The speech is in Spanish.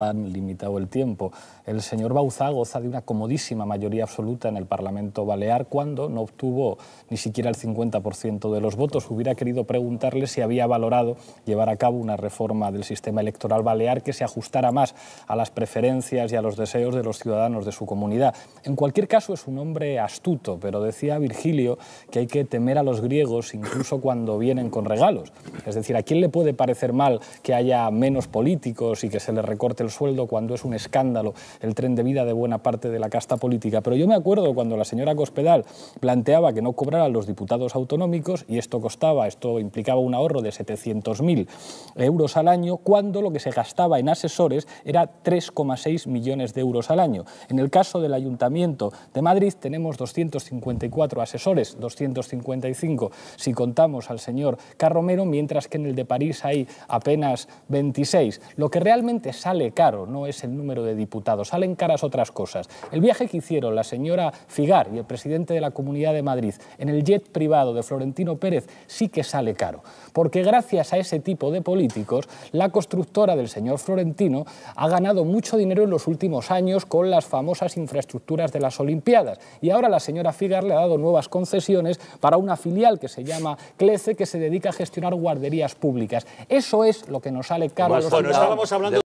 han limitado el tiempo. El señor Bauzá goza de una comodísima mayoría absoluta en el Parlamento Balear cuando no obtuvo ni siquiera el 50% de los votos. Hubiera querido preguntarle si había valorado llevar a cabo una reforma del sistema electoral balear que se ajustara más a las preferencias y a los deseos de los ciudadanos de su comunidad. En cualquier caso es un hombre astuto, pero decía Virgilio que hay que temer a los griegos incluso cuando vienen con regalos. Es decir, ¿a quién le puede parecer mal que haya menos políticos y que se le recorte el sueldo, cuando es un escándalo el tren de vida de buena parte de la casta política. Pero yo me acuerdo cuando la señora Cospedal planteaba que no cobraran los diputados autonómicos y esto costaba, esto implicaba un ahorro de 700.000 euros al año, cuando lo que se gastaba en asesores era 3,6 millones de euros al año. En el caso del Ayuntamiento de Madrid tenemos 254 asesores, 255 si contamos al señor Carromero, mientras que en el de París hay apenas 26. Lo que realmente sale caro no es el número de diputados, salen caras otras cosas. El viaje que hicieron la señora Figar y el presidente de la Comunidad de Madrid en el jet privado de Florentino Pérez sí que sale caro, porque gracias a ese tipo de políticos, la constructora del señor Florentino ha ganado mucho dinero en los últimos años con las famosas infraestructuras de las Olimpiadas. Y ahora la señora Figar le ha dado nuevas concesiones para una filial que se llama CLECE, que se dedica a gestionar guarderías públicas. Eso es lo que nos sale caro.